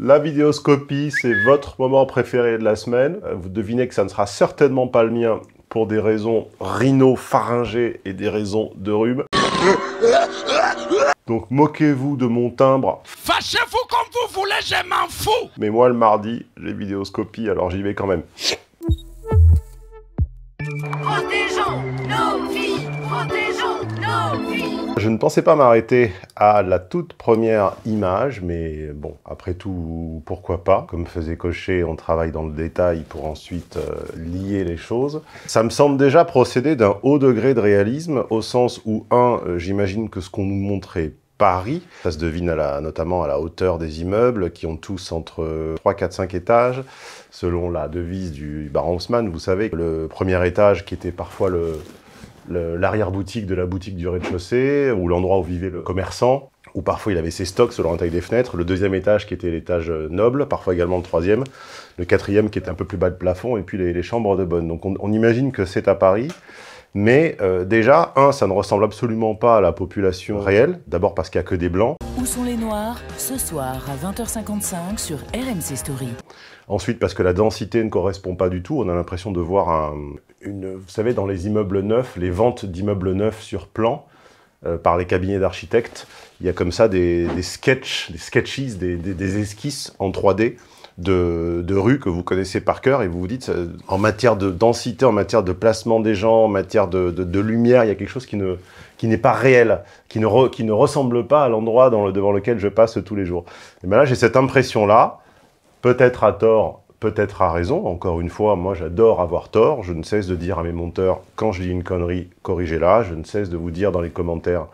La vidéoscopie, c'est votre moment préféré de la semaine. Euh, vous devinez que ça ne sera certainement pas le mien pour des raisons rhino-pharyngées et des raisons de rhume. Donc moquez-vous de mon timbre. Fâchez-vous comme vous voulez, je m'en fous Mais moi, le mardi, j'ai vidéoscopie, alors j'y vais quand même. nos vies, je ne pensais pas m'arrêter à la toute première image, mais bon, après tout, pourquoi pas Comme faisait Cochet, on travaille dans le détail pour ensuite euh, lier les choses. Ça me semble déjà procéder d'un haut degré de réalisme, au sens où, un, euh, j'imagine que ce qu'on nous montrait Paris. Ça se devine à notamment à la hauteur des immeubles qui ont tous entre 3, 4, 5 étages, selon la devise du Baron Haussmann. Vous savez, le premier étage qui était parfois le, l'arrière-boutique de la boutique du rez-de-chaussée, ou l'endroit où vivait le commerçant, où parfois il avait ses stocks selon la taille des fenêtres, le deuxième étage qui était l'étage euh, noble, parfois également le troisième, le quatrième qui était un peu plus bas de plafond, et puis les, chambres de bonne. Donc on, imagine que c'est à Paris, mais euh, déjà, un, ça ne ressemble absolument pas à la population réelle, d'abord parce qu'il n'y a que des blancs, ce soir à 20h55 sur RMC Story. Ensuite, parce que la densité ne correspond pas du tout, on a l'impression de voir une, vous savez, dans les immeubles neufs, les ventes d'immeubles neufs sur plan euh, par les cabinets d'architectes, il y a comme ça des, des des sketches, des, esquisses en 3D de, rues que vous connaissez par cœur et vous vous dites, en matière de densité, en matière de placement des gens, en matière de lumière, il y a quelque chose qui ne, qui n'est pas réel, qui ne, ressemble pas à l'endroit devant lequel je passe tous les jours. Et bien là, j'ai cette impression-là, peut-être à tort, peut-être à raison. Encore une fois, moi j'adore avoir tort. Je ne cesse de dire à mes monteurs, quand je dis une connerie, corrigez-la. Je ne cesse de vous dire dans les commentaires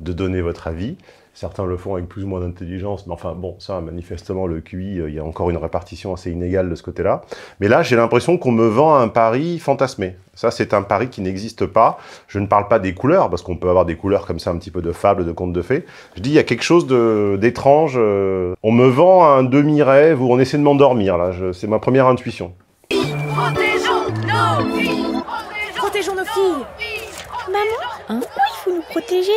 de donner votre avis. Certains le font avec plus ou moins d'intelligence, mais enfin bon, ça, manifestement, le QI, euh, il y a encore une répartition assez inégale de ce côté-là. Mais là, j'ai l'impression qu'on me vend un pari fantasmé. Ça, c'est un pari qui n'existe pas. Je ne parle pas des couleurs, parce qu'on peut avoir des couleurs comme ça, un petit peu de fable, de conte de fées. Je dis, il y a quelque chose d'étrange. Euh, on me vend un demi-rêve ou on essaie de m'endormir, là. C'est ma première intuition. Protégeons nos filles Protégeons nos filles Maman, hein il faut nous protéger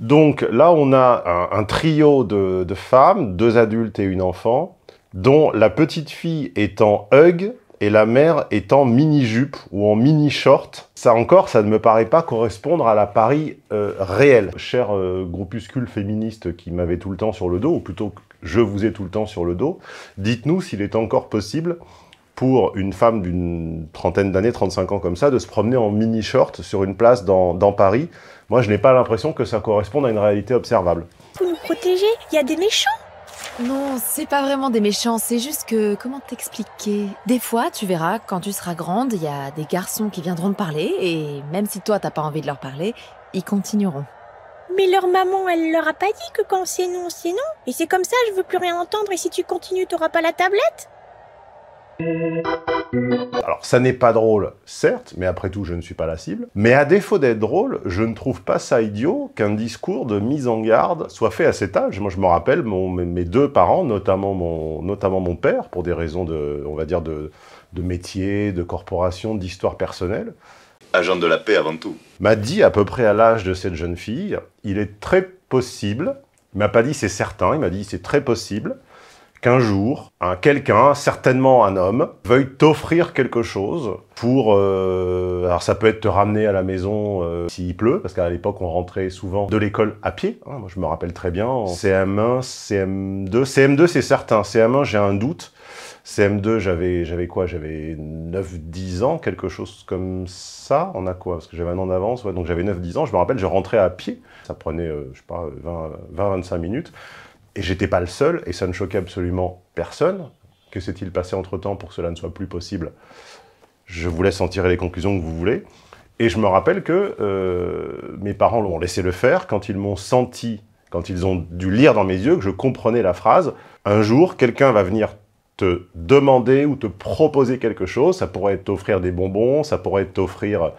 donc là, on a un, trio de, femmes, deux adultes et une enfant, dont la petite fille est en hug et la mère est en mini-jupe ou en mini-short. Ça encore, ça ne me paraît pas correspondre à la Paris euh, réelle. Cher euh, groupuscule féministe qui m'avait tout le temps sur le dos, ou plutôt je vous ai tout le temps sur le dos, dites-nous s'il est encore possible pour une femme d'une trentaine d'années, 35 ans comme ça, de se promener en mini-short sur une place dans Paris, moi, je n'ai pas l'impression que ça corresponde à une réalité observable. Pour nous protéger, il y a des méchants non, c'est pas vraiment des méchants, c'est juste que comment t'expliquer Des fois, tu verras, quand tu seras grande, il y a des garçons qui viendront te parler, et même si toi t'as pas envie de leur parler, ils continueront. Mais leur maman, elle leur a pas dit que quand c'est non, c'est non. Et c'est comme ça, je veux plus rien entendre, et si tu continues, t'auras pas la tablette alors ça n'est pas drôle, certes, mais après tout je ne suis pas la cible. Mais à défaut d'être drôle, je ne trouve pas ça idiot qu'un discours de mise en garde soit fait à cet âge. Moi je me rappelle mes deux parents, notamment mon, père, pour des raisons de, on va dire de, métier, de corporation, d'histoire personnelle. Agent de la paix avant tout. M'a dit à peu près à l'âge de cette jeune fille, il est très possible, il m'a pas dit c'est certain, il m'a dit c'est très possible qu'un jour, un quelqu'un, certainement un homme, veuille t'offrir quelque chose pour... Euh, alors ça peut être te ramener à la maison euh, s'il pleut, parce qu'à l'époque on rentrait souvent de l'école à pied, hein, moi je me rappelle très bien, CM1, CM2, CM2 c'est certain, CM1 j'ai un doute, CM2, j'avais j'avais quoi J'avais 9-10 ans, quelque chose comme ça. On a quoi Parce que j'avais un an d'avance, ouais. donc j'avais 9-10 ans. Je me rappelle, je rentrais à pied. Ça prenait, je euh, je sais pas, 20-25 minutes. Et j'étais pas le seul, et ça ne choquait absolument personne. Que s'est-il passé entre-temps pour que cela ne soit plus possible Je vous laisse en tirer les conclusions que vous voulez. Et je me rappelle que euh, mes parents l'ont laissé le faire quand ils m'ont senti, quand ils ont dû lire dans mes yeux que je comprenais la phrase « Un jour, quelqu'un va venir te demander ou te proposer quelque chose. Ça pourrait être t'offrir des bonbons, ça pourrait être t'offrir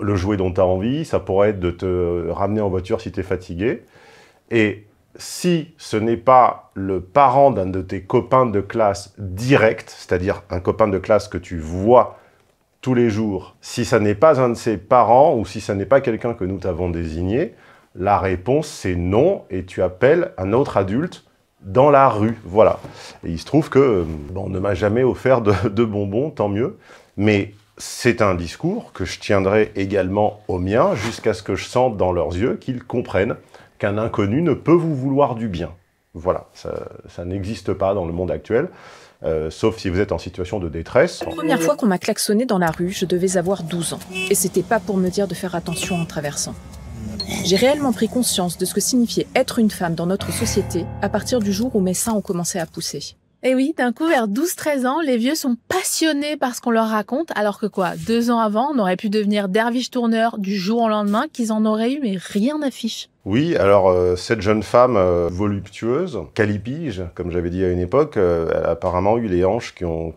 le jouet dont tu as envie, ça pourrait être de te ramener en voiture si tu es fatigué. » Et si ce n'est pas le parent d'un de tes copains de classe direct, c'est-à-dire un copain de classe que tu vois tous les jours, si ça n'est pas un de ses parents ou si ça n'est pas quelqu'un que nous t'avons désigné, la réponse c'est non et tu appelles un autre adulte dans la rue. Voilà. Et il se trouve que euh, ne m'a jamais offert de, de bonbons, tant mieux. Mais c'est un discours que je tiendrai également au mien jusqu'à ce que je sente dans leurs yeux qu'ils comprennent qu'un inconnu ne peut vous vouloir du bien. Voilà, ça, n'existe pas dans le monde actuel. Euh, sauf si vous êtes en situation de détresse. La première fois qu'on m'a klaxonné dans la rue, je devais avoir 12 ans. Et c'était pas pour me dire de faire attention en traversant. J'ai réellement pris conscience de ce que signifiait être une femme dans notre société à partir du jour où mes seins ont commencé à pousser. Et oui, d'un coup, vers 12-13 ans, les vieux sont passionnés par ce qu'on leur raconte, alors que quoi, deux ans avant, on aurait pu devenir derviche tourneur du jour au lendemain, qu'ils en auraient eu, mais rien n'affiche. Oui, alors euh, cette jeune femme euh, voluptueuse, calipige, comme j'avais dit à une époque, euh, elle a apparemment eu les hanches qui ont,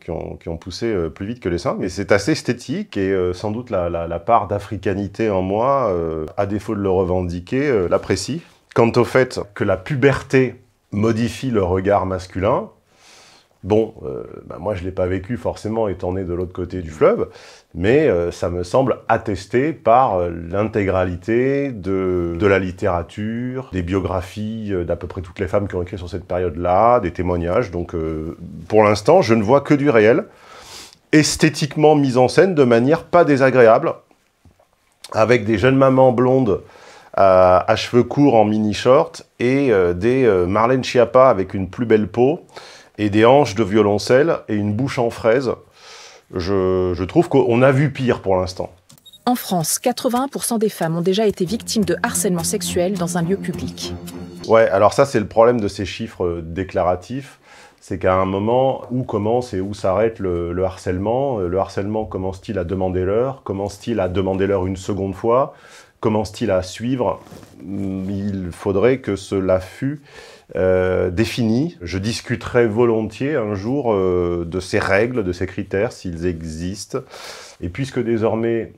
poussé plus vite que les seins, mais c'est assez esthétique et sans doute la part d'africanité en moi, à défaut de le revendiquer, l'apprécie. Quant au fait que la puberté modifie le regard masculin, Bon, euh, bah, moi je ne l'ai pas vécu forcément étant né de l'autre côté du fleuve, mais euh, ça me semble attesté par euh, l'intégralité de, la littérature, des biographies d'à peu près toutes les femmes qui ont écrit sur cette période-là, des témoignages. Donc pour l'instant, je ne vois que du réel, esthétiquement mis en scène de manière pas désagréable, avec des jeunes mamans blondes à, cheveux courts en mini-short et des Marlène Schiappa avec une plus belle peau et des hanches de violoncelle et une bouche en fraise. Je, trouve qu'on a vu pire pour l'instant. En France, 81% des femmes ont déjà été victimes de harcèlement sexuel dans un lieu public. Ouais, alors ça c'est le problème de ces chiffres euh, déclaratifs c'est qu'à un moment, où commence et où s'arrête le, le, harcèlement euh, Le harcèlement commence-t-il à demander l'heure Commence-t-il à demander l'heure une seconde fois Commence-t-il à suivre hmm, Il faudrait que cela fût euh, défini. Je discuterai volontiers un jour euh, de ces règles, de ces critères, s'ils existent. Et puisque désormais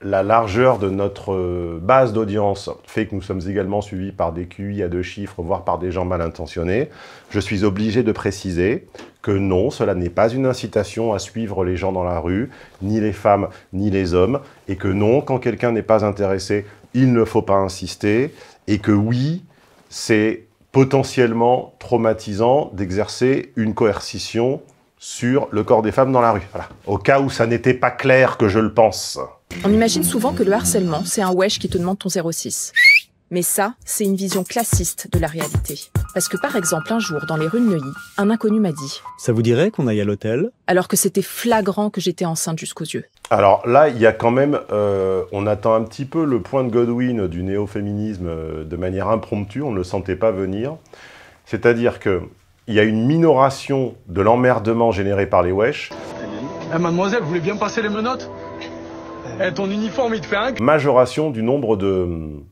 la largeur de notre euh, base d'audience fait que nous sommes également suivis par des QI à deux chiffres, voire par des gens mal intentionnés, je suis obligé de préciser que non, cela n'est pas une incitation à suivre les gens dans la rue, ni les femmes, ni les hommes, et que non, quand quelqu'un n'est pas intéressé, il ne faut pas insister, et que oui, c'est potentiellement traumatisant d'exercer une coercition sur le corps des femmes dans la rue. Au cas où ça n'était pas clair que je le pense. On imagine souvent que le harcèlement, c'est un wesh qui te demande ton 06. Mais ça, c'est une vision classiste de la réalité. Parce que par exemple, un jour, dans les rues de Neuilly, un inconnu m'a dit ⁇ Ça vous dirait qu'on aille à l'hôtel ?⁇ Alors que c'était flagrant que j'étais enceinte jusqu'aux yeux. Alors là, il y a quand même, euh, on attend un petit peu le point de Godwin du néo-féminisme euh, de manière impromptue, on ne le sentait pas venir. C'est-à-dire que il y a une minoration de l'emmerdement généré par les wesh. Eh, mademoiselle, vous voulez bien passer les menottes eh, ton uniforme, il te fait un... Majoration du nombre de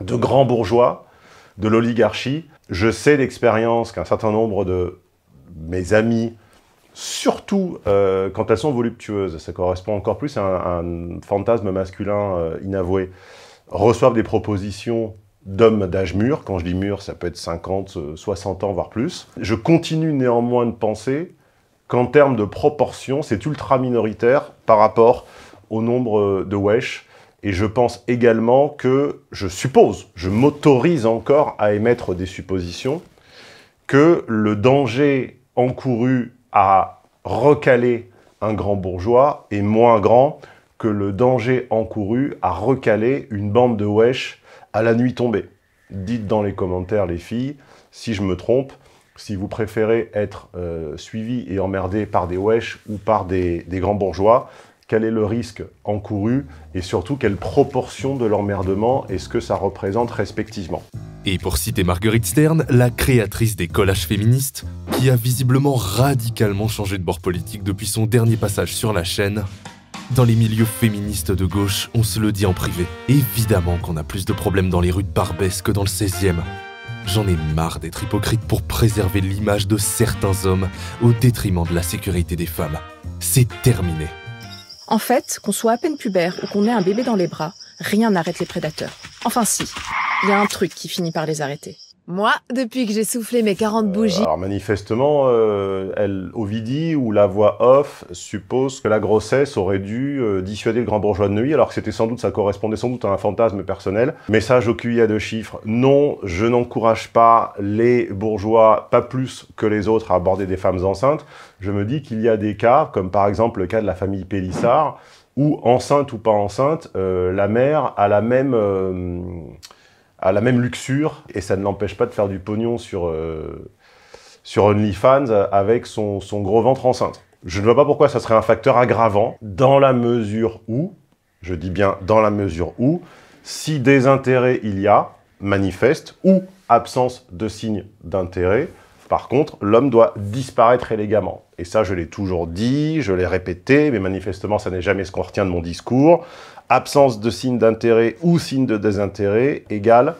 de grands bourgeois, de l'oligarchie. Je sais d'expérience qu'un certain nombre de mes amis, surtout euh, quand elles sont voluptueuses, ça correspond encore plus à un, fantasme masculin euh, inavoué, reçoivent des propositions d'hommes d'âge mûr. Quand je dis mûr, ça peut être 50, 60 euh, ans, voire plus. Je continue néanmoins de penser qu'en termes de proportion, c'est ultra minoritaire par rapport au nombre de wesh et je pense également que, je suppose, je m'autorise encore à émettre des suppositions, que le danger encouru à recaler un grand bourgeois est moins grand que le danger encouru à recaler une bande de wesh à la nuit tombée. Dites dans les commentaires, les filles, si je me trompe, si vous préférez être euh, suivi et emmerdé par des wesh ou par des grands bourgeois, quel est le risque encouru et surtout quelle proportion de l'emmerdement est-ce que ça représente respectivement. Et pour citer Marguerite Stern, la créatrice des collages féministes, qui a visiblement radicalement changé de bord politique depuis son dernier passage sur la chaîne, dans les milieux féministes de gauche, on se le dit en privé. Évidemment qu'on a plus de problèmes dans les rues de Barbès que dans le 16e. J'en ai marre d'être hypocrite pour préserver l'image de certains hommes au détriment de la sécurité des femmes. C'est terminé. En fait, qu'on soit à peine pubère ou qu'on ait un bébé dans les bras, rien n'arrête les prédateurs. Enfin si, il y a un truc qui finit par les arrêter. Moi, depuis que j'ai soufflé mes 40 euh, bougies. alors manifestement, euh, elle, Ovidie ou la voix off suppose que la grossesse aurait dû euh, dissuader le grand bourgeois de nuit, alors que c'était sans doute, ça correspondait sans doute à un fantasme personnel. Message au QIA de deux chiffres. Non, je n'encourage pas les bourgeois, pas plus que les autres, à aborder des femmes enceintes. Je me dis qu'il y a des cas, comme par exemple le cas de la famille Pélissard, où enceinte ou pas enceinte, euh, la mère a la même à la même luxure et ça ne l'empêche pas de faire du pognon sur, euh, sur OnlyFans avec son, son gros ventre enceinte. Je ne vois pas pourquoi ça serait un facteur aggravant dans la mesure où, je dis bien dans la mesure où, si des intérêts il y a, manifeste ou absence de signe d'intérêt, par contre, l'homme doit disparaître élégamment. Et ça, je l'ai toujours dit, je l'ai répété, mais manifestement, ça n'est jamais ce qu'on retient de mon discours absence de signe d'intérêt ou signe de désintérêt égale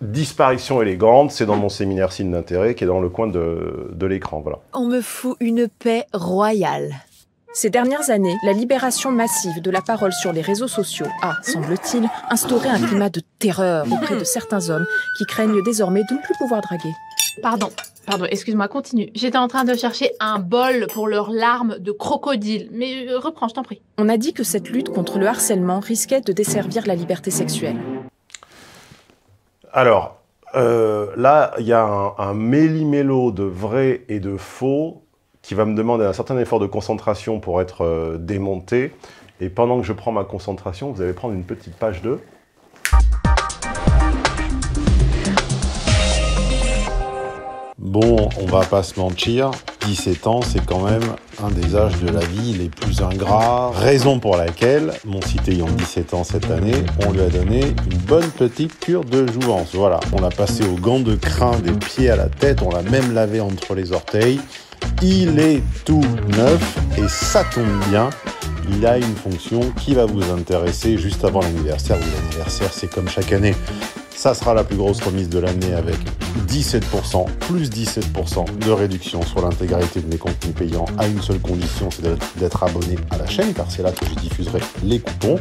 disparition élégante, c'est dans mon séminaire signe d'intérêt qui est dans le coin de, l'écran. Voilà. On me fout une paix royale. Ces dernières années, la libération massive de la parole sur les réseaux sociaux a, semble-t-il, instauré un climat de terreur auprès de certains hommes qui craignent désormais de ne plus pouvoir draguer. Pardon, Pardon, excuse-moi, continue. J'étais en train de chercher un bol pour leurs larmes de crocodile. Mais euh, reprends, je t'en prie. On a dit que cette lutte contre le harcèlement risquait de desservir la liberté sexuelle. Alors, euh, là, il y a un, méli-mélo de vrai et de faux qui va me demander un certain effort de concentration pour être euh, démonté. Et pendant que je prends ma concentration, vous allez prendre une petite page 2. Bon, on va pas se mentir, 17 ans, c'est quand même un des âges de la vie les plus ingrats. Raison pour laquelle, mon site ayant 17 ans cette année, on lui a donné une bonne petite cure de jouvence. Voilà, on l'a passé au gant de crin des pieds à la tête, on l'a même lavé entre les orteils. Il est tout neuf et ça tombe bien. Il a une fonction qui va vous intéresser juste avant l'anniversaire. l'anniversaire, c'est comme chaque année. Ça sera la plus grosse remise de l'année avec 17%, plus 17% de réduction sur l'intégralité de mes contenus payants à une seule condition, c'est d'être abonné à la chaîne car c'est là que je diffuserai les coupons.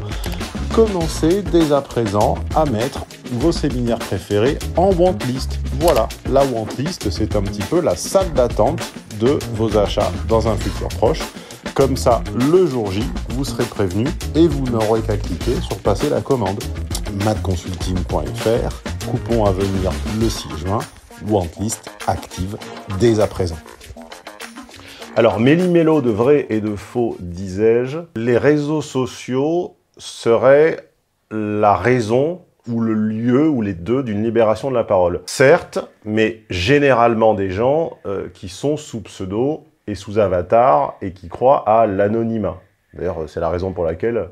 Commencez dès à présent à mettre vos séminaires préférés en want list. Voilà, la want list, c'est un petit peu la salle d'attente de vos achats dans un futur proche. Comme ça, le jour J, vous serez prévenu et vous n'aurez qu'à cliquer sur passer la commande madconsulting.fr, coupon à venir le 6 juin, ou en liste active dès à présent. Alors, méli-mélo de vrai et de faux, disais-je, les réseaux sociaux seraient la raison ou le lieu ou les deux d'une libération de la parole. Certes, mais généralement des gens euh, qui sont sous pseudo et sous avatar et qui croient à l'anonymat. D'ailleurs, euh, c'est la raison pour laquelle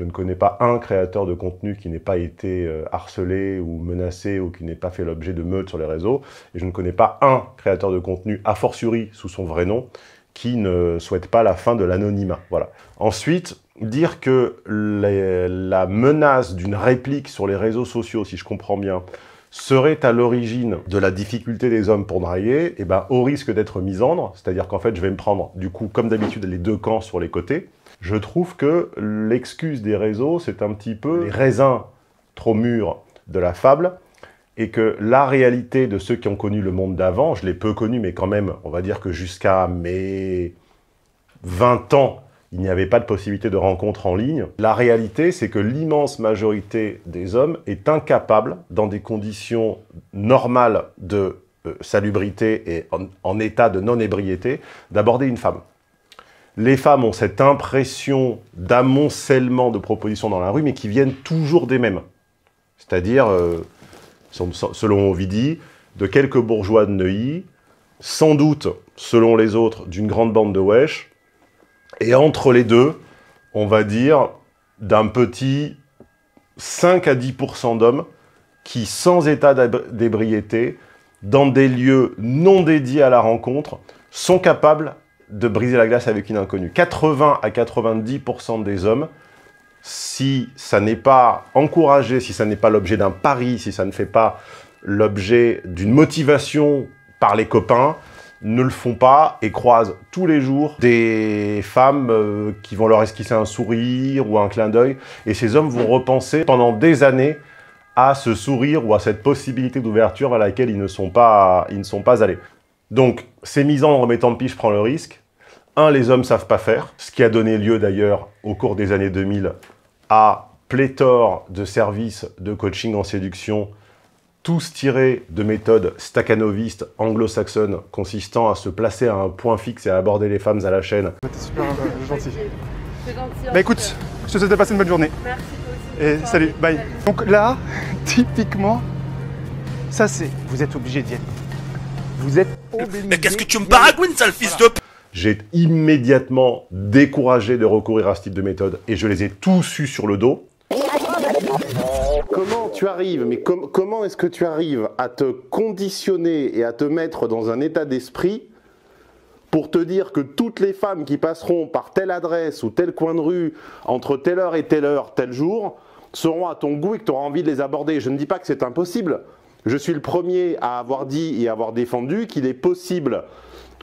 je ne connais pas un créateur de contenu qui n'ait pas été euh, harcelé ou menacé ou qui n'ait pas fait l'objet de meutes sur les réseaux. Et je ne connais pas un créateur de contenu, a fortiori sous son vrai nom, qui ne souhaite pas la fin de l'anonymat. Voilà. Ensuite, dire que la menace d'une réplique sur les réseaux sociaux, si je comprends bien, serait à l'origine de la difficulté des hommes pour draguer, et eh ben, au risque d'être misandre, c'est-à-dire qu'en fait, je vais me prendre, du coup, comme d'habitude, les deux camps sur les côtés, je trouve que l'excuse des réseaux, c'est un petit peu les raisins trop mûrs de la fable, et que la réalité de ceux qui ont connu le monde d'avant, je l'ai peu connu, mais quand même, on va dire que jusqu'à mes 20 ans, il n'y avait pas de possibilité de rencontre en ligne. La réalité, c'est que l'immense majorité des hommes est incapable, dans des conditions normales de euh, salubrité et en état de non-ébriété, d'aborder une femme les femmes ont cette impression d'amoncellement de propositions dans la rue, mais qui viennent toujours des mêmes. C'est-à-dire, euh, selon Ovidie, de quelques bourgeois de Neuilly, sans doute, selon les autres, d'une grande bande de wesh, et entre les deux, on va dire, d'un petit 5 à 10% d'hommes qui, sans état d'ébriété, dans des lieux non dédiés à la rencontre, sont capables de briser la glace avec une inconnue. 80 à 90% des hommes, si ça n'est pas encouragé, si ça n'est pas l'objet d'un pari, si ça ne fait pas l'objet d'une motivation par les copains, ne le font pas et croisent tous les jours des femmes euh, qui vont leur esquisser un sourire ou un clin d'œil. Et ces hommes vont repenser pendant des années à ce sourire ou à cette possibilité d'ouverture à laquelle ils ne, sont pas, ils ne sont pas allés. Donc, c'est misant, en remettant de pis, je prends le risque. Un, les hommes savent pas faire, ce qui a donné lieu d'ailleurs au cours des années 2000 à pléthore de services de coaching en séduction, tous tirés de méthodes stacanovistes anglo-saxonnes consistant à se placer à un point fixe et à aborder les femmes à la chaîne. T'es super euh, gentil. C'est gentil. Bah écoute, je te souhaite de passer une bonne journée. Merci toi aussi. Et salut, bye. Donc là, typiquement, ça c'est, vous êtes obligé d'y aller. Vous êtes Mais qu'est-ce que tu me paragouines, sale fils de J'ai immédiatement découragé de recourir à ce type de méthode et je les ai tous su sur le dos. Comment tu arrives, mais comment est-ce que tu arrives à te conditionner et à te mettre dans un état d'esprit pour te dire que toutes les femmes qui passeront par telle adresse ou tel coin de rue, entre telle heure et telle heure, tel jour, seront à ton goût et que tu auras envie de les aborder. Je ne dis pas que c'est impossible, je suis le premier à avoir dit et à avoir défendu qu'il est possible,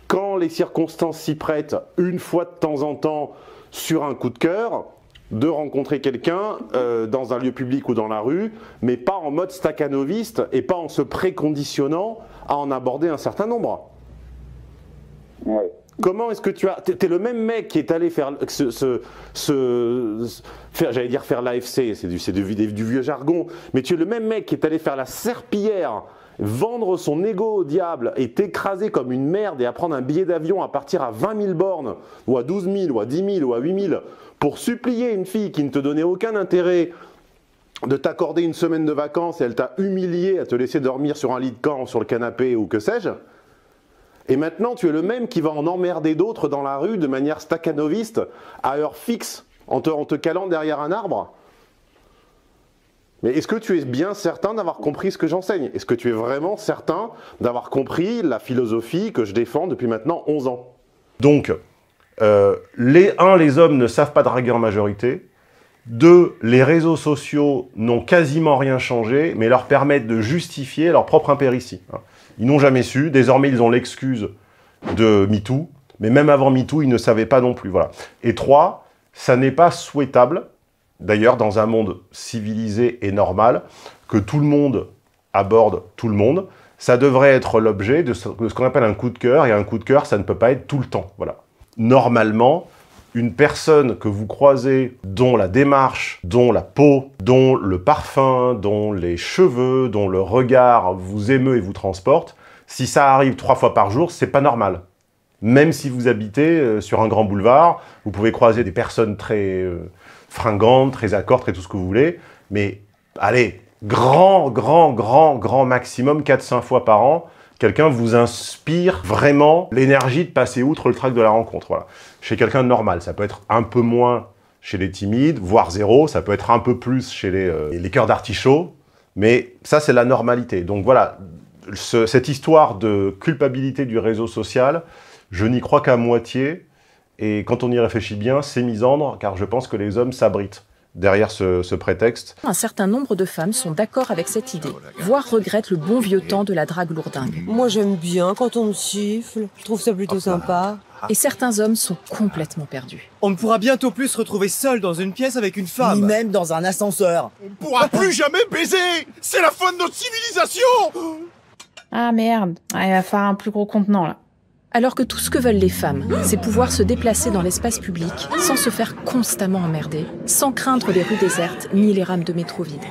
quand les circonstances s'y prêtent, une fois de temps en temps, sur un coup de cœur, de rencontrer quelqu'un euh, dans un lieu public ou dans la rue, mais pas en mode staccanoviste et pas en se préconditionnant à en aborder un certain nombre. Ouais. Comment est-ce que tu as. T'es le même mec qui est allé faire ce. ce, faire, j'allais dire faire l'AFC, c'est du, du, vieux jargon, mais tu es le même mec qui est allé faire la serpillière vendre son ego au diable et t'écraser comme une merde et apprendre un billet d'avion à partir à 20 000 bornes, ou à 12 000, ou à 10 000, ou à 8 000, pour supplier une fille qui ne te donnait aucun intérêt de t'accorder une semaine de vacances et elle t'a humilié à te laisser dormir sur un lit de camp, sur le canapé ou que sais-je, et maintenant, tu es le même qui va en emmerder d'autres dans la rue de manière staccanoviste, à heure fixe, en te, calant derrière un arbre. Mais est-ce que tu es bien certain d'avoir compris ce que j'enseigne Est-ce que tu es vraiment certain d'avoir compris la philosophie que je défends depuis maintenant 11 ans Donc, euh, les uns, les hommes ne savent pas draguer en majorité. Deux, les réseaux sociaux n'ont quasiment rien changé, mais leur permettent de justifier leur propre impéritie. Hein. Ils n'ont jamais su. Désormais, ils ont l'excuse de MeToo. Mais même avant MeToo, ils ne savaient pas non plus. Voilà. Et trois, ça n'est pas souhaitable, d'ailleurs, dans un monde civilisé et normal, que tout le monde aborde tout le monde. Ça devrait être l'objet de ce, qu'on appelle un coup de cœur. Et un coup de cœur, ça ne peut pas être tout le temps. Voilà. Normalement, une personne que vous croisez dont la démarche, dont la peau, dont le parfum, dont les cheveux, dont le regard vous émeut et vous transporte, si ça arrive trois fois par jour, c'est pas normal. Même si vous habitez euh, sur un grand boulevard, vous pouvez croiser des personnes très euh, fringantes, très accordes, très tout ce que vous voulez, mais allez, grand, grand, grand, grand maximum, 4-5 fois par an, Quelqu'un vous inspire vraiment l'énergie de passer outre le trac de la rencontre. Chez quelqu'un de normal, ça peut être un peu moins chez les timides, voire zéro, ça peut être un peu plus chez les, euh, les cœurs d'artichaut, mais ça c'est la normalité. Donc voilà, cette histoire de culpabilité du réseau social, je n'y crois qu'à moitié, et quand on y réfléchit bien, c'est misandre, car je pense que les hommes s'abritent derrière ce, prétexte. Un certain nombre de femmes sont d'accord avec cette idée, voire regrettent le bon vieux temps de la drague lourdingue. Moi j'aime bien quand on me siffle, je trouve ça plutôt sympa. Et certains hommes sont complètement perdus. On ne pourra bientôt plus se retrouver seul dans une pièce avec une femme. Ni même dans un ascenseur. On ne pourra plus jamais baiser C'est la fin de notre civilisation Ah merde, ah, il va falloir un plus gros contenant là. Alors que tout ce que veulent les femmes, c'est pouvoir se déplacer dans l'espace public sans se faire constamment emmerder, sans craindre les rues désertes ni les rames de métro vides.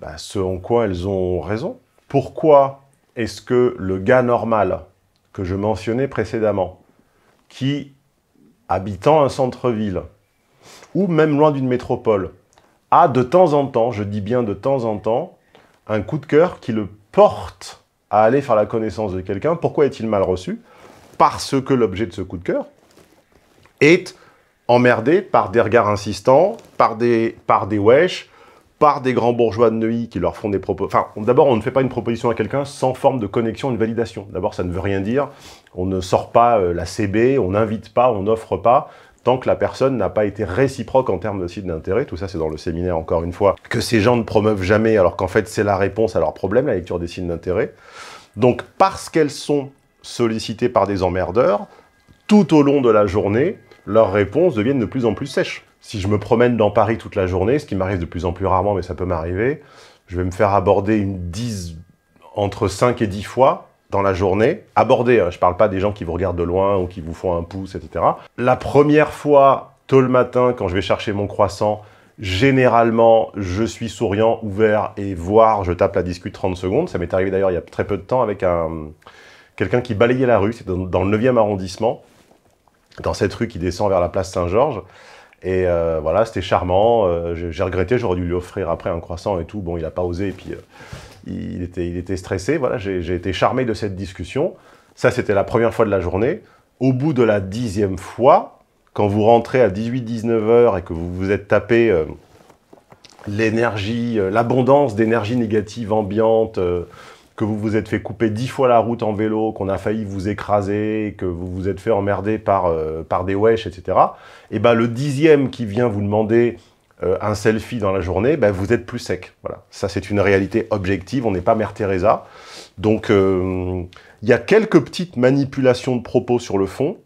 Bah, ce en quoi elles ont raison. Pourquoi est-ce que le gars normal que je mentionnais précédemment, qui, habitant un centre-ville, ou même loin d'une métropole, a de temps en temps, je dis bien de temps en temps, un coup de cœur qui le porte à aller faire la connaissance de quelqu'un, pourquoi est-il mal reçu parce que l'objet de ce coup de cœur est emmerdé par des regards insistants, par des, par des wesh, par des grands bourgeois de Neuilly qui leur font des propos... Enfin, d'abord, on ne fait pas une proposition à quelqu'un sans forme de connexion, une validation. D'abord, ça ne veut rien dire. On ne sort pas euh, la CB, on n'invite pas, on n'offre pas, tant que la personne n'a pas été réciproque en termes de d'intérêt. Tout ça, c'est dans le séminaire, encore une fois, que ces gens ne promeuvent jamais, alors qu'en fait, c'est la réponse à leur problème, la lecture des signes d'intérêt. Donc, parce qu'elles sont sollicité par des emmerdeurs, tout au long de la journée, leurs réponses deviennent de plus en plus sèches. Si je me promène dans Paris toute la journée, ce qui m'arrive de plus en plus rarement, mais ça peut m'arriver, je vais me faire aborder une 10, entre 5 et 10 fois dans la journée. Aborder, je hein, je parle pas des gens qui vous regardent de loin ou qui vous font un pouce, etc. La première fois, tôt le matin, quand je vais chercher mon croissant, Généralement, je suis souriant, ouvert et voire je tape la discute 30 secondes. Ça m'est arrivé d'ailleurs il y a très peu de temps avec un, quelqu'un qui balayait la rue, c'était dans, le 9e arrondissement, dans cette rue qui descend vers la place Saint-Georges. Et euh, voilà, c'était charmant, euh, j'ai regretté, j'aurais dû lui offrir après un croissant et tout, bon, il n'a pas osé, et puis euh, il, était, il était stressé, voilà, j'ai été charmé de cette discussion. Ça, c'était la première fois de la journée. Au bout de la dixième fois, quand vous rentrez à 18-19 heures et que vous vous êtes tapé l'énergie, l'abondance d'énergie négative ambiante, que vous vous êtes fait couper dix fois la route en vélo, qu'on a failli vous écraser, que vous vous êtes fait emmerder par, euh, par des wesh, etc., et eh ben le dixième qui vient vous demander euh, un selfie dans la journée, ben, vous êtes plus sec. Voilà. Ça, c'est une réalité objective. On n'est pas Mère Teresa. Donc, euh, il y a quelques petites manipulations de propos sur le fond,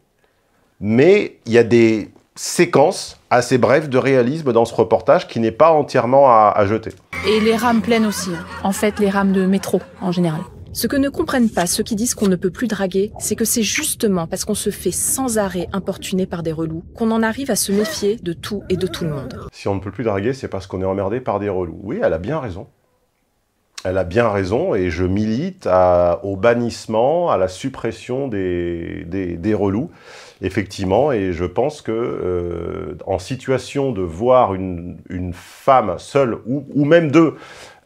mais il y a des séquences assez brèves de réalisme dans ce reportage qui n'est pas entièrement à jeter. Et les rames pleines aussi. Hein. En fait, les rames de métro, en général. Ce que ne comprennent pas ceux qui disent qu'on ne peut plus draguer, c'est que c'est justement parce qu'on se fait sans arrêt importuner par des relous qu'on en arrive à se méfier de tout et de tout le monde. Si on ne peut plus draguer, c'est parce qu'on est emmerdé par des relous. Oui, elle a bien raison. Elle a bien raison et je milite à, au bannissement, à la suppression des, des, des relous effectivement, et je pense que euh, en situation de voir une, femme seule ou, même deux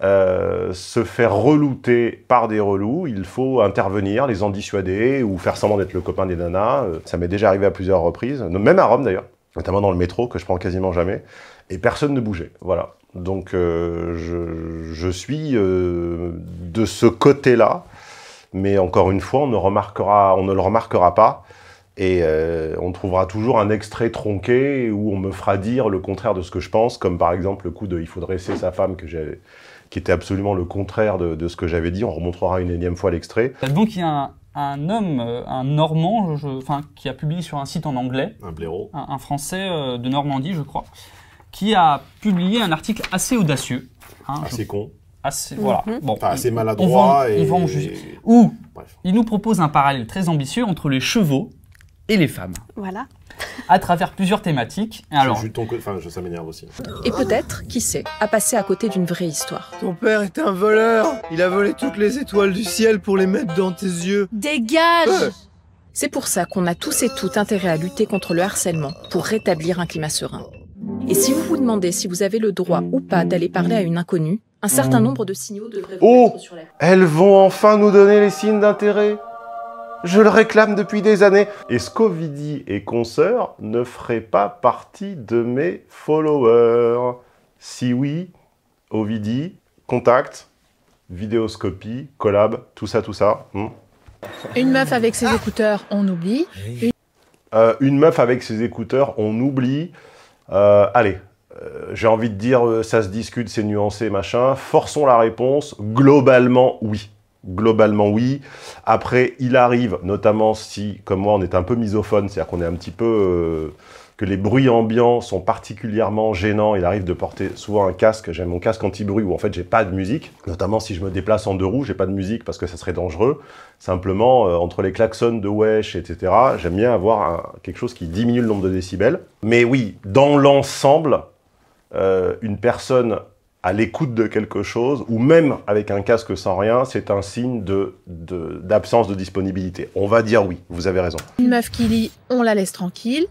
euh, se faire relouter par des relous, il faut intervenir, les en dissuader ou faire semblant d'être le copain des nanas. Euh, ça m'est déjà arrivé à plusieurs reprises, même à Rome d'ailleurs, notamment dans le métro que je prends quasiment jamais, et personne ne bougeait. Voilà. Donc euh, je, je, suis de ce côté-là mais encore une fois, on ne, remarquera, on ne le remarquera pas et euh, on trouvera toujours un extrait tronqué où on me fera dire le contraire de ce que je pense, comme par exemple le coup de « il faut dresser sa femme » que qui était absolument le contraire de, ce que j'avais dit. On remontrera une énième fois l'extrait. Donc il y a un, homme, euh, un Normand, enfin, qui a publié sur un site en anglais. Un Un, Français euh, de Normandie, je crois, qui a publié un article assez audacieux. Hein, assez con. Assez, mhm. Bon, maladroit. Où il nous propose un parallèle très ambitieux entre les chevaux et les femmes. Voilà. À travers plusieurs thématiques. Alors, ton enfin, je, ça m'énerve aussi. Et peut-être, qui sait, à passer à côté d'une vraie histoire. Ton père est un voleur. Il a volé toutes les étoiles du ciel pour les mettre dans tes yeux. Dégage C'est pour ça qu'on a tous et toutes intérêt à lutter contre le harcèlement pour rétablir un climat serein. Et si vous vous demandez si vous avez le droit ou pas d'aller parler à une inconnue, un certain mm. nombre de signaux devraient vous oh sur Elles vont enfin nous donner les signes d'intérêt je le réclame depuis des années. Est-ce Scovidi et Consour ne feraient pas partie de mes followers. Si oui, Ovidi, contact, vidéoscopie, collab, tout ça, tout ça. Hmm. Une meuf avec ses écouteurs, on oublie. Euh, une, meuf avec ses écouteurs, on oublie. Euh, allez, euh, j'ai envie de dire, ça se discute, c'est nuancé, machin. Forçons la réponse. Globalement, oui. Globalement, oui. Après, il arrive, notamment si, comme moi, on est un peu misophone, c'est-à-dire qu'on est un petit peu... Euh, que les bruits ambiants sont particulièrement gênants. Il arrive de porter souvent un casque. J'aime mon casque anti-bruit où en fait j'ai pas de musique. Notamment si je me déplace en deux roues, j'ai pas de musique parce que ça serait dangereux. Simplement, euh, entre les klaxons de wesh, etc., j'aime bien avoir quelque chose qui diminue le nombre de décibels. Mais oui, dans l'ensemble, euh, une personne à l'écoute de quelque chose, ou même avec un casque sans rien, c'est un signe d'absence de, de disponibilité. On va dire oui, vous avez raison. Une meuf qui lit, on la laisse tranquille.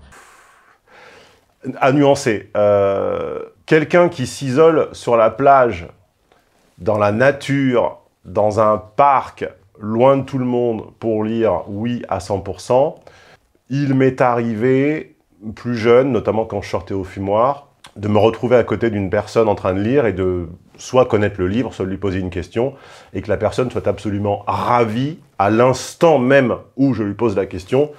À nuancer, euh, quelqu'un qui s'isole sur la plage, dans la nature, dans un parc, loin de tout le monde, pour lire oui à 100%, il m'est arrivé, plus jeune, notamment quand je sortais au fumoir, de me retrouver à côté d'une personne en train de lire et de soit connaître le livre, soit lui poser une question, et que la personne soit absolument ravie, à l'instant même où je lui pose la question,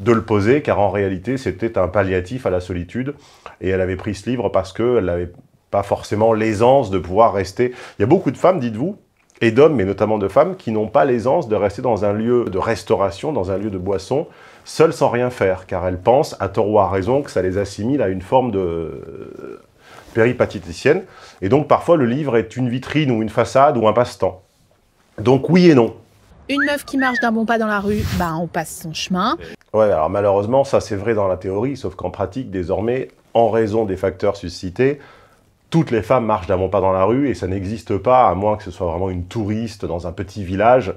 de le poser, car en réalité, c'était un palliatif à la solitude, et elle avait pris ce livre parce qu'elle n'avait pas forcément l'aisance de pouvoir rester. Il y a beaucoup de femmes, dites-vous, et d'hommes, mais notamment de femmes, qui n'ont pas l'aisance de rester dans un lieu de restauration, dans un lieu de boisson, seules sans rien faire, car elles pensent, à tort ou à raison, que ça les assimile à une forme de euh, péripatéticienne. Et donc parfois le livre est une vitrine ou une façade ou un passe-temps. Donc oui et non. Une meuf qui marche d'un bon pas dans la rue, bah on passe son chemin. Ouais, alors malheureusement ça c'est vrai dans la théorie, sauf qu'en pratique désormais, en raison des facteurs suscités, toutes les femmes marchent d'avant pas dans la rue et ça n'existe pas, à moins que ce soit vraiment une touriste dans un petit village,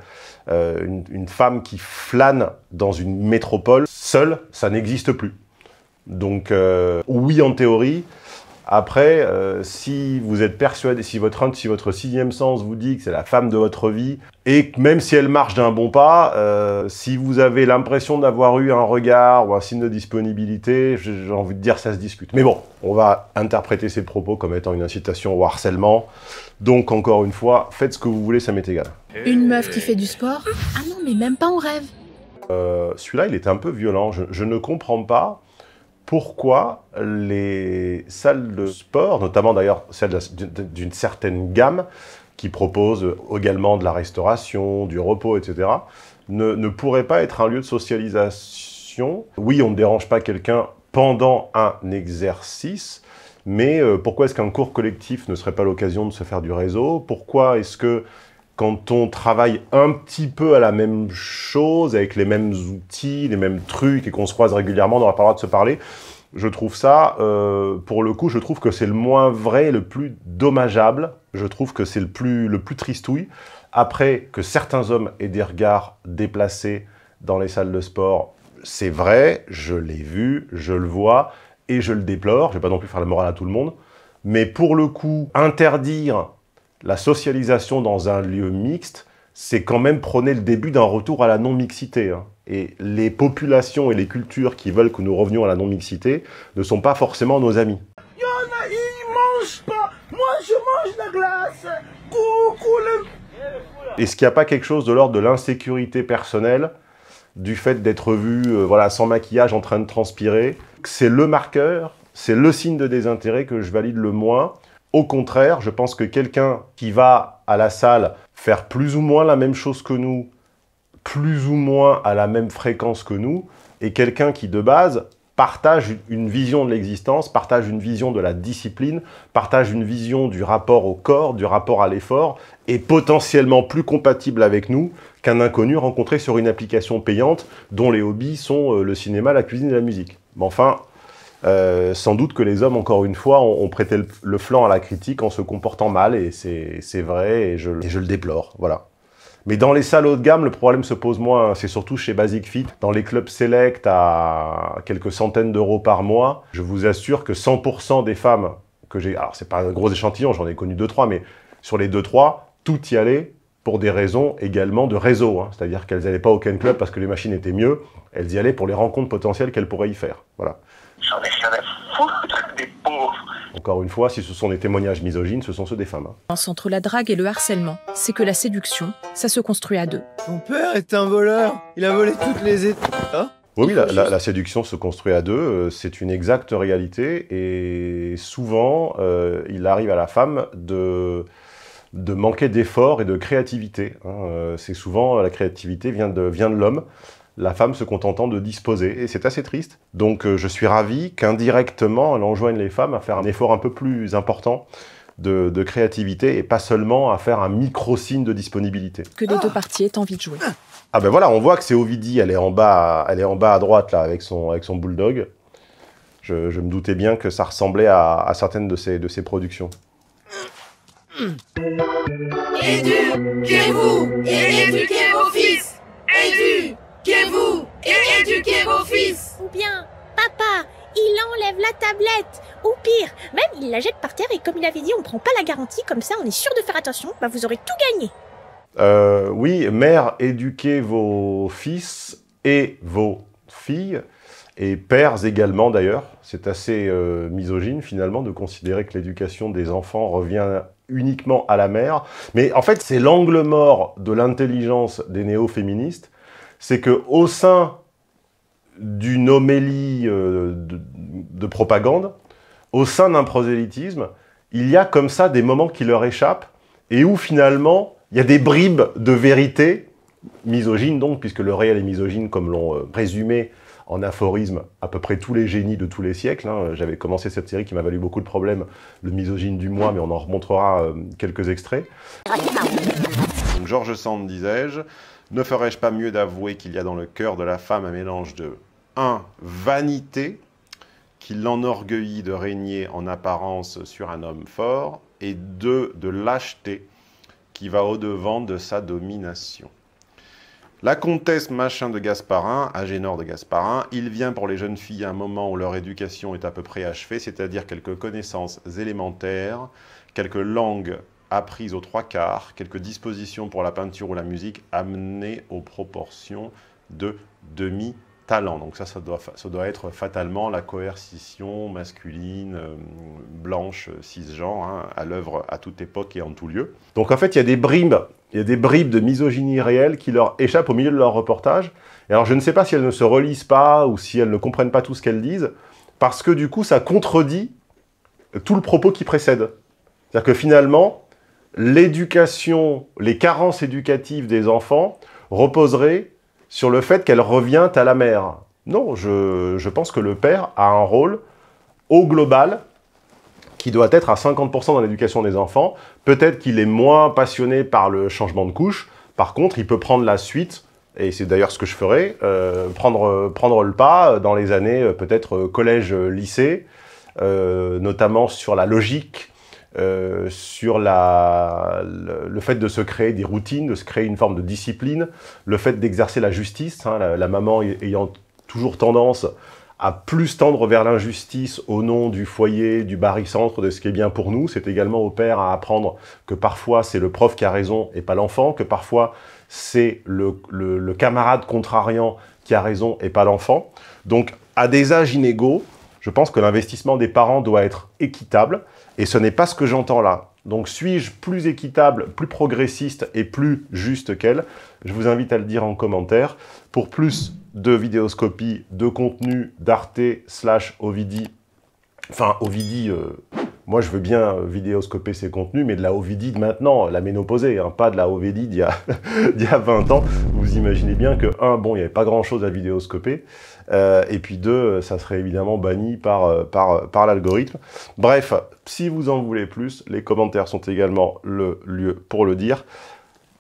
euh, une, femme qui flâne dans une métropole seule, ça n'existe plus. Donc euh, oui en théorie, après, euh, si vous êtes persuadé, si votre, si votre sixième sens vous dit que c'est la femme de votre vie, et que même si elle marche d'un bon pas, euh, si vous avez l'impression d'avoir eu un regard ou un signe de disponibilité, j'ai envie de dire ça se discute. Mais bon, on va interpréter ces propos comme étant une incitation au harcèlement. Donc encore une fois, faites ce que vous voulez, ça m'est égal. Une meuf qui fait du sport Ah non, mais même pas en rêve. Euh, celui-là, il est un peu violent. je ne comprends pas pourquoi les salles de sport, notamment d'ailleurs celles d'une certaine gamme, qui proposent également de la restauration, du repos, etc., ne, ne pourraient pas être un lieu de socialisation. Oui, on ne dérange pas quelqu'un pendant un exercice, mais euh, pourquoi est-ce qu'un cours collectif ne serait pas l'occasion de se faire du réseau Pourquoi est-ce que quand on travaille un petit peu à la même chose, avec les mêmes outils, les mêmes trucs, et qu'on se croise régulièrement, on n'aura pas de se parler. Je trouve ça, euh, pour le coup, je trouve que c'est le moins vrai, le plus dommageable. Je trouve que c'est le plus, le plus tristouille. Après, que certains hommes aient des regards déplacés dans les salles de sport, c'est vrai, je l'ai vu, je le vois, et je le déplore. Je ne vais pas non plus faire la morale à tout le monde. Mais pour le coup, interdire la socialisation dans un lieu mixte, c'est quand même prôner le début d'un retour à la non-mixité. Hein. Et les populations et les cultures qui veulent que nous revenions à la non-mixité ne sont pas forcément nos amis. Il y pas. Moi, je mange la glace. Coucou le... Est-ce qu'il n'y a pas quelque chose de l'ordre de l'insécurité personnelle du fait d'être vu euh, voilà, sans maquillage, en train de transpirer C'est le marqueur, c'est le signe de désintérêt que je valide le moins. Au contraire, je pense que quelqu'un qui va à la salle faire plus ou moins la même chose que nous, plus ou moins à la même fréquence que nous, et quelqu'un qui de base partage une vision de l'existence, partage une vision de la discipline, partage une vision du rapport au corps, du rapport à l'effort, est potentiellement plus compatible avec nous qu'un inconnu rencontré sur une application payante dont les hobbies sont euh, le cinéma, la cuisine et la musique. Mais enfin, euh, sans doute que les hommes, encore une fois, ont, prêté le, flanc à la critique en se comportant mal, et c'est vrai, et je, le déplore, voilà. Mais dans les salles haut de gamme, le problème se pose moins, hein. c'est surtout chez Basic Fit, dans les clubs select à quelques centaines d'euros par mois, je vous assure que 100% des femmes que j'ai, alors c'est pas un gros échantillon, j'en ai connu 2-3, mais sur les 2-3, tout y allait pour des raisons également de réseau. Hein. C'est-à-dire qu'elles n'allaient pas au Ken Club parce que les machines étaient mieux, elles y allaient pour les rencontres potentielles qu'elles pourraient y faire. Voilà. Encore une fois, si ce sont des témoignages misogynes, ce sont ceux des femmes. Hein. Entre la drague et le harcèlement, c'est que la séduction, ça se construit à deux. Mon père est un voleur. Il a volé toutes les études. Hein oui, la, séduction se construit à deux, euh, c'est une exacte réalité, et souvent, euh, il arrive à la femme de, de manquer d'effort et de créativité. Hein. Euh, c'est souvent, la créativité vient de, vient de l'homme, la femme se contentant de disposer. Et c'est assez triste. Donc euh, je suis ravi qu'indirectement, elle enjoigne les femmes à faire un effort un peu plus important de, créativité et pas seulement à faire un micro-signe de disponibilité. Que deux ah. parties aient envie de jouer. Ah ben voilà, on voit que c'est Ovidie, elle est en bas, elle est en bas à droite là, avec son, avec son bulldog. Je, me doutais bien que ça ressemblait à, certaines de ses, de ses productions. Éduquez-vous et éduquez vos fils. Éduquez bien Papa, il enlève la tablette Ou pire, même il la jette par terre et comme il avait dit, on prend pas la garantie, comme ça on est sûr de faire attention, bah vous aurez tout gagné euh, Oui, mère, éduquez vos fils et vos filles, et pères également d'ailleurs. C'est assez euh, misogyne finalement de considérer que l'éducation des enfants revient uniquement à la mère. Mais en fait, c'est l'angle mort de l'intelligence des néo-féministes, c'est que au sein d'une homélie euh, de, propagande, au sein d'un prosélytisme, il y a comme ça des moments qui leur échappent et où finalement il y a des bribes de vérité, misogyne donc, puisque le réel est misogyne comme l'ont euh, résumé en aphorisme à peu près tous les génies de tous les siècles. Hein. J'avais commencé cette série qui m'a valu beaucoup de problèmes, le misogyne du mois, mais on en remontrera euh, quelques extraits. Donc, George Sand, disais-je, ne ferais-je pas mieux d'avouer qu'il y a dans le cœur de la femme un mélange de un, vanité, qui l'enorgueillit de régner en apparence sur un homme fort, et deux, de lâcheté, qui va au-devant de sa domination. La comtesse machin de Gasparin, Agénor de Gasparin, il vient pour les jeunes filles à un moment où leur éducation est à peu près achevée, c'est-à-dire quelques connaissances élémentaires, quelques langues apprises aux trois quarts, quelques dispositions pour la peinture ou la musique amenées aux proportions de demi talent. Donc ça, ça doit, être fatalement la coercition masculine, euh, blanche, euh, cisgenre, hein, à l'œuvre à toute époque et en tout lieu. Donc en fait, il y a des bribes, il y a des bribes de misogynie réelle qui leur échappent au milieu de leur reportage. Et alors je ne sais pas si elles ne se relisent pas ou si elles ne comprennent pas tout ce qu'elles disent, parce que du coup, ça contredit tout le propos qui précède. C'est-à-dire que finalement, l'éducation, les carences éducatives des enfants reposeraient sur le fait qu'elle revient à la mère. Non, je, pense que le père a un rôle au global qui doit être à 50% dans l'éducation des enfants. Peut-être qu'il est moins passionné par le changement de couche. Par contre, il peut prendre la suite, et c'est d'ailleurs ce que je ferai, euh, prendre, prendre le pas dans les années euh, peut-être euh, collège-lycée, notamment sur la logique euh, sur le, fait de se créer des routines, de se créer une forme de discipline, le fait d'exercer la justice, hein, la, maman ayant toujours tendance à plus tendre vers l'injustice au nom du foyer, du barycentre, de ce qui est bien pour nous. C'est également au père à apprendre que parfois c'est le prof qui a raison et pas l'enfant, que parfois c'est le, camarade contrariant qui a raison et pas l'enfant. Donc à des âges inégaux, je pense que l'investissement des parents doit être équitable. Et ce n'est pas ce que j'entends là. Donc suis-je plus équitable, plus progressiste et plus juste qu'elle Je vous invite à le dire en commentaire. Pour plus de vidéoscopie, de contenu d'Arte slash Ovidi, enfin Ovidi, euh, moi je veux bien euh, vidéoscoper ces contenus, mais de la Ovidi de maintenant, euh, la ménopausée, hein, pas de la Ovidi d'il y, a 20 ans. Vous imaginez bien que, un, bon, il n'y avait pas grand-chose à vidéoscoper, euh, et puis deux, ça serait évidemment banni euh, euh, par, l'algorithme. Bref, si vous en voulez plus, les commentaires sont également le lieu pour le dire.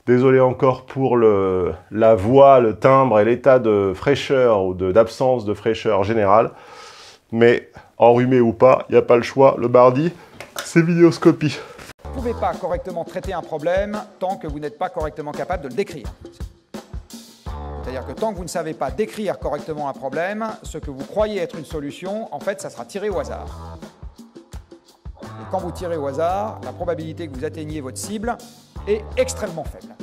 Désolé encore pour la voix, le timbre et l'état de fraîcheur ou d'absence de, fraîcheur générale. Mais enrhumé ou pas, il n'y a pas le choix. Le mardi, c'est vidéoscopie. Vous ne pouvez pas correctement traiter un problème tant que vous n'êtes pas correctement capable de le décrire. C'est-à-dire que tant que vous ne savez pas décrire correctement un problème, ce que vous croyez être une solution, en fait, ça sera tiré au hasard. Et quand vous tirez au hasard, la probabilité que vous atteigniez votre cible est extrêmement faible.